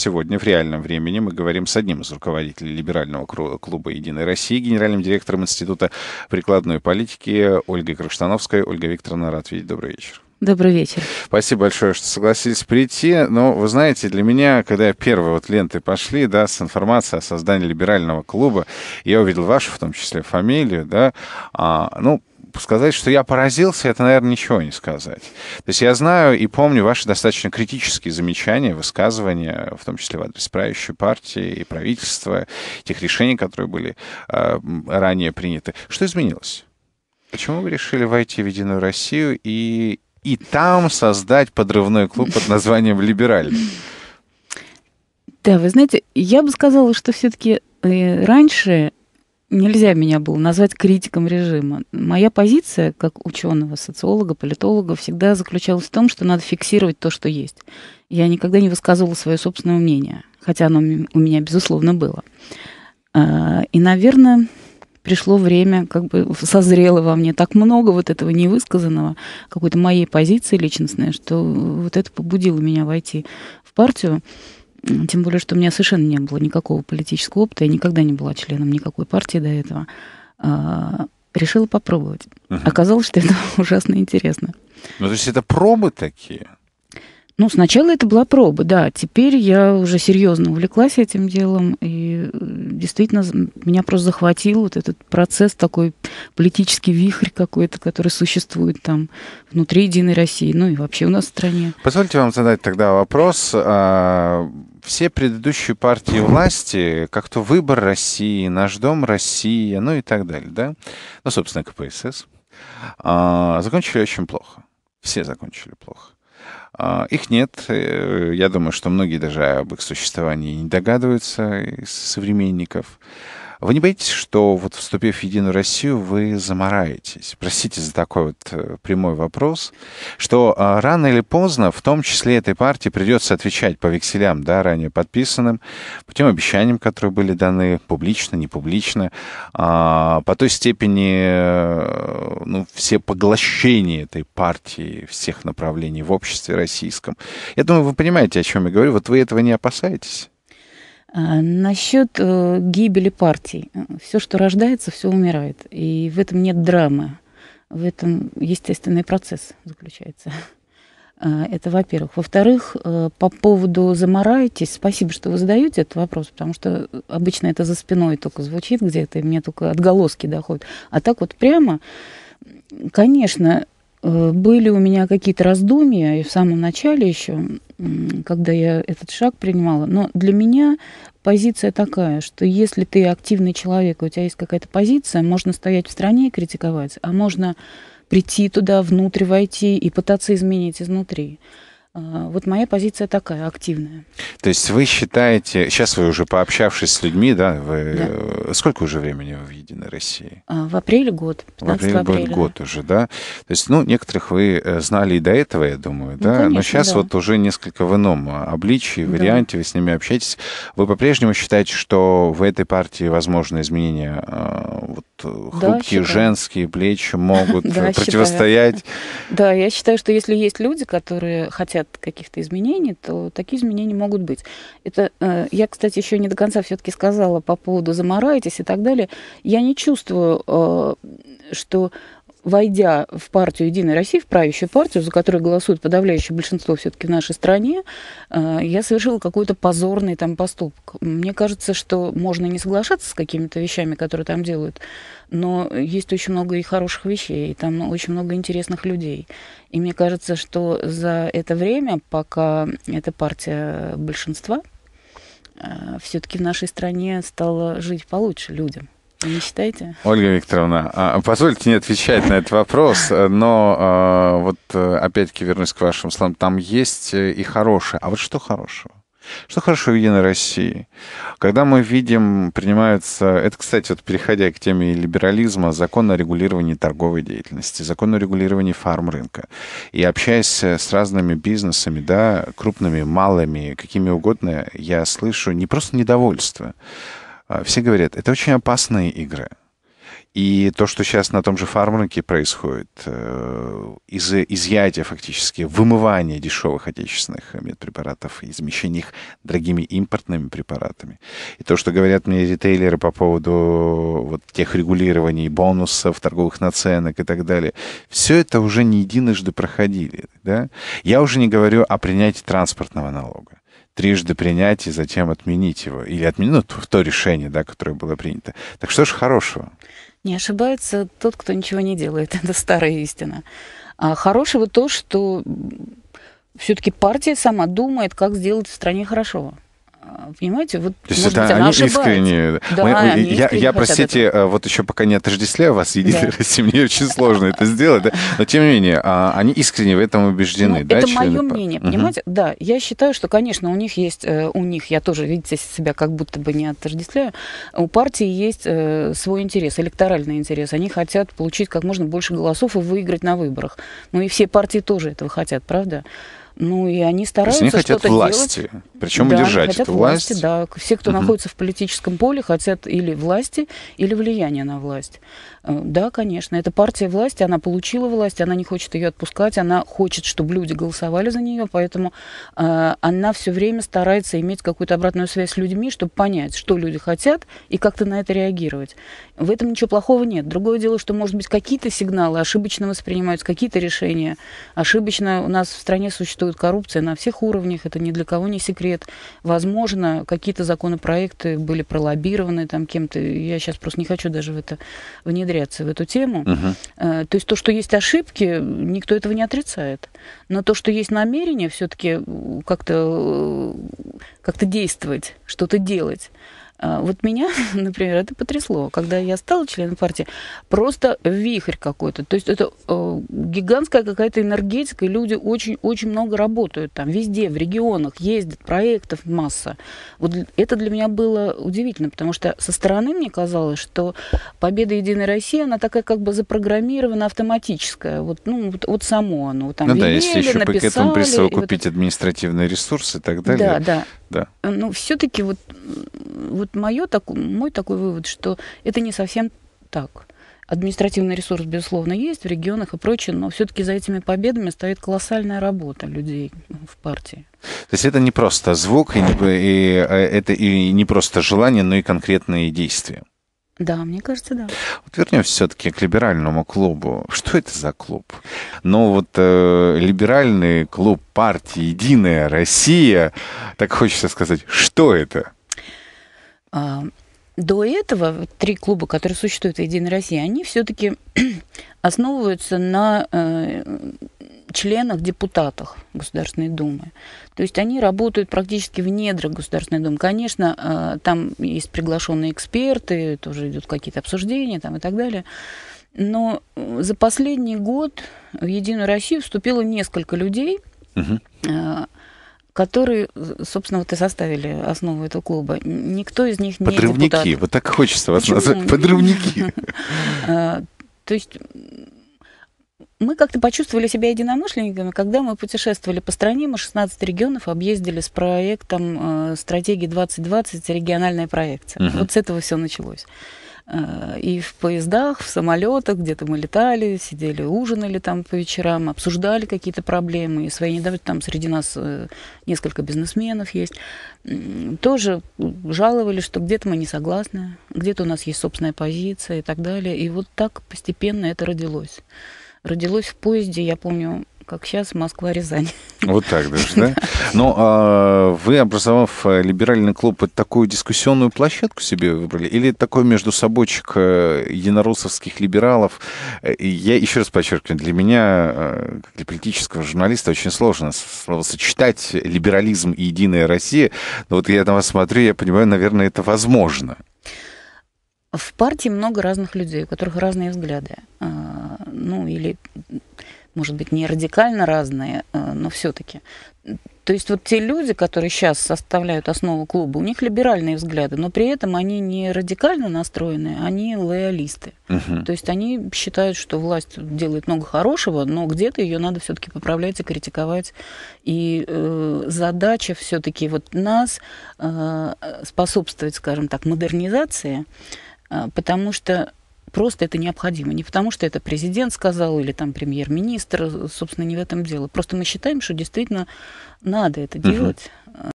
сегодня в реальном времени мы говорим с одним из руководителей либерального клуба «Единой России», генеральным директором Института прикладной политики Ольгой Крыштановской. Ольга Викторовна, рад видеть. Добрый вечер. Добрый вечер. Спасибо большое, что согласились прийти. Но ну, вы знаете, для меня, когда первые вот ленты пошли, да, с информацией о создании либерального клуба, я увидел вашу, в том числе, фамилию, да, а, ну, сказать, что я поразился, это, наверное, ничего не сказать. То есть я знаю и помню ваши достаточно критические замечания, высказывания, в том числе в адрес правящей партии и правительства, тех решений, которые были э, ранее приняты. Что изменилось? Почему вы решили войти в Единую Россию и, и там создать подрывной клуб под названием «Либеральный»? Да, вы знаете, я бы сказала, что все-таки э, раньше нельзя меня было назвать критиком режима. Моя позиция как ученого, социолога, политолога всегда заключалась в том, что надо фиксировать то, что есть. Я никогда не высказывала свое собственное мнение, хотя оно у меня, безусловно, было. А, и, наверное, пришло время, как бы созрело во мне так много вот этого невысказанного, какой-то моей позиции личностной, что вот это побудило меня войти в партию. Тем более, что у меня совершенно не было никакого политического опыта, я никогда не была членом никакой партии до этого. А, решила попробовать. Угу. Оказалось, что это ужасно интересно. Ну, то есть это пробы такие? Ну, сначала это была проба, да. Теперь я уже серьезно увлеклась этим делом, и э, действительно меня просто захватил вот этот процесс, такой политический вихрь какой-то, который существует там внутри Единой России, ну и вообще у нас в стране. Позвольте вам задать тогда вопрос. А, все предыдущие партии власти, как-то «Выбор России», «Наш дом Россия», ну и так далее, да? Ну, собственно, КПСС. А, закончили очень плохо. Все закончили плохо. А, их нет. Э, я думаю, что многие даже об их существовании не догадываются из современников. Вы не боитесь, что вот вступив в Единую Россию, вы замораетесь? Простите за такой вот э, прямой вопрос, что э, рано или поздно, в том числе этой партии, придется отвечать по векселям, да, ранее подписанным, по тем обещаниям, которые были даны публично, не публично, а, по той степени, э, ну, все поглощения этой партии, всех направлений в обществе российском. Я думаю, вы понимаете, о чем я говорю. Вот вы этого не опасаетесь? А, Насчет э, гибели партий. Все, что рождается, все умирает. И в этом нет драмы. В этом естественный процесс заключается. А, это во-первых. Во-вторых, э, по поводу «заморайтесь», спасибо, что вы задаете этот вопрос, потому что обычно это за спиной только звучит где-то, и мне только отголоски доходят. А так вот прямо, конечно, э, были у меня какие-то раздумья и в самом начале еще когда я этот шаг принимала. Но для меня позиция такая, что если ты активный человек, у тебя есть какая-то позиция, можно стоять в стране и критиковать, а можно прийти туда, внутрь войти и пытаться изменить изнутри. А, вот моя позиция такая, активная. То есть вы считаете, сейчас вы уже пообщавшись с людьми, да, вы, да. Э, сколько уже времени вы в Единой России? А, в апреле год, 15 в апреле, апреля. Год, год уже, да? То есть, ну, некоторых вы э, знали и до этого, я думаю, ну, да? Ну, конечно, Но сейчас да. вот уже несколько в ином а, обличии, варианте, да. вы с ними общаетесь. Вы по-прежнему считаете, что в этой партии возможны изменения? Вот э, хрупкие да, женские плечи могут да, противостоять? Считаю. Да, я считаю, что если есть люди, которые хотят хотят каких-то изменений, то такие изменения могут быть. Это э, я, кстати, еще не до конца все-таки сказала по поводу заморайтесь и так далее. Я не чувствую, э, что войдя в партию «Единой России», в правящую партию, за которую голосует подавляющее большинство все-таки в нашей стране, э, я совершила какой-то позорный там поступок. Мне кажется, что можно не соглашаться с какими-то вещами, которые там делают, но есть очень много и хороших вещей, и там очень много интересных людей. И мне кажется, что за это время, пока эта партия большинства, э, все-таки в нашей стране стало жить получше людям. Не считаете? Ольга Викторовна, а, позвольте не отвечать на этот вопрос, но а, вот э, опять-таки вернусь к вашим словам. Там есть э, и хорошее. А вот что хорошего? Что хорошо в Единой России? Когда мы видим, принимаются... Это, кстати, вот переходя к теме либерализма, закон о регулировании торговой деятельности, закон о регулировании фарм-рынка. И общаясь э, с разными бизнесами, да, крупными, малыми, какими угодно, я слышу не просто недовольство, а, все говорят, это очень опасные игры. И то, что сейчас на том же фармрынке происходит, э, из изъятие фактически, вымывание дешевых отечественных медпрепаратов и замещение их дорогими импортными препаратами. И то, что говорят мне ритейлеры по поводу вот тех регулирований, бонусов, торговых наценок и так далее, все это уже не единожды проходили. Да? Я уже не говорю о принятии транспортного налога трижды принять и затем отменить его. Или отменить, ну, то, то решение, да, которое было принято. Так что же хорошего? Не ошибается тот, кто ничего не делает. Это старая истина. А хорошего то, что все-таки партия сама думает, как сделать в стране хорошо. А, понимаете, вот, То есть это быть, они искренне. Да, Мы, они я, искренне я, простите, э, вот еще пока не отождествляю а вас, Единой да. России, мне очень сложно это сделать, да? но тем не менее, а, они искренне в этом убеждены. Ну, да, это мое мнение, понимаете? Угу. Да, я считаю, что, конечно, у них есть, э, у них, я тоже, видите, себя как будто бы не отождествляю, у партии есть э, свой интерес, электоральный интерес. Они хотят получить как можно больше голосов и выиграть на выборах. Ну и все партии тоже этого хотят, правда? Ну и они стараются они хотят власти, делать. причем да, удержать хотят эту власть. да. Все, кто угу. находится в политическом поле, хотят или власти, или влияния на власть. Э, да, конечно, это партия власти, она получила власть, она не хочет ее отпускать, она хочет, чтобы люди голосовали за нее, поэтому э, она все время старается иметь какую-то обратную связь с людьми, чтобы понять, что люди хотят и как-то на это реагировать. В этом ничего плохого нет. Другое дело, что, может быть, какие-то сигналы ошибочно воспринимаются, какие-то решения ошибочно у нас в стране существуют существует коррупция на всех уровнях, это ни для кого не секрет. Возможно, какие-то законопроекты были пролоббированы там кем-то. Я сейчас просто не хочу даже в это внедряться, в эту тему. Uh-huh. то есть то, что есть ошибки, никто этого не отрицает. Но то, что есть намерение все-таки э, как-то э, как то действовать, что-то делать, вот меня, например, это потрясло, когда я стала членом партии, просто вихрь какой-то. То есть это гигантская какая-то энергетика, и люди очень-очень много работают там, везде, в регионах, ездят, проектов масса. Вот это для меня было удивительно, потому что со стороны мне казалось, что победа Единой России, она такая как бы запрограммирована автоматическая, вот, ну, вот, вот само оно. там, ну да, если еще написали, к этому присовокупить вот... административные ресурсы и так далее. Да, да. Да. Но ну, все-таки вот, вот моё, так, мой такой вывод, что это не совсем так. Административный ресурс, безусловно, есть в регионах и прочее, но все-таки за этими победами стоит колоссальная работа людей в партии. То есть это не просто звук, и, и э, это и не просто желание, но и конкретные действия. Да, мне кажется, да. Вот вернемся все-таки к либеральному клубу. Что это за клуб? Ну вот э, либеральный клуб партии «Единая Россия», так хочется сказать, что это? А, до этого три клуба, которые существуют в Единой России, они все-таки основываются на э, членах, депутатах Государственной Думы. То есть они работают практически в недрах Государственной Думы. Конечно, э, там есть приглашенные эксперты, тоже идут какие-то обсуждения там, и так далее. Но э, за последний год в Единую Россию вступило несколько людей, угу. э, которые, собственно, вот и составили основу этого клуба. Никто из них не Подрывники, вот так хочется вас Почему? назвать. Подрывники. А, то есть мы как-то почувствовали себя единомышленниками, когда мы путешествовали по стране, мы 16 регионов объездили с проектом э, стратегии 2020 региональная проекция. Вот с этого все началось. Э, и в поездах, в самолетах, где-то мы летали, сидели, ужинали там по вечерам, обсуждали какие-то проблемы. И свои недовольства, там среди нас э, несколько бизнесменов есть. Тоже жаловались, что где-то мы не согласны, где-то у нас есть собственная позиция и так далее. И вот так постепенно это родилось. Родилось в поезде, я помню, как сейчас Москва-Рязань. Вот так даже, да? Но ну, а вы, образовав э, либеральный клуб, такую дискуссионную площадку себе выбрали? Или такой между собойчик единороссовских э, либералов? Э, я еще раз подчеркиваю, для меня, как для политического журналиста, очень сложно сочетать либерализм и единая Россия. Но вот я на вас смотрю, я понимаю, наверное, это возможно. В партии много разных людей, у которых разные взгляды. А, ну, или может быть, не радикально разные, э, но все-таки. То есть вот те люди, которые сейчас составляют основу клуба, у них либеральные взгляды, но при этом они не радикально настроены, они лоялисты. Угу. То есть они считают, что власть делает много хорошего, но где-то ее надо все-таки поправлять и критиковать. И э, задача все-таки вот нас э, способствовать, скажем так, модернизации, э, потому что Просто это необходимо. Не потому, что это президент сказал или там премьер-министр, собственно, не в этом дело. Просто мы считаем, что действительно надо это угу. делать.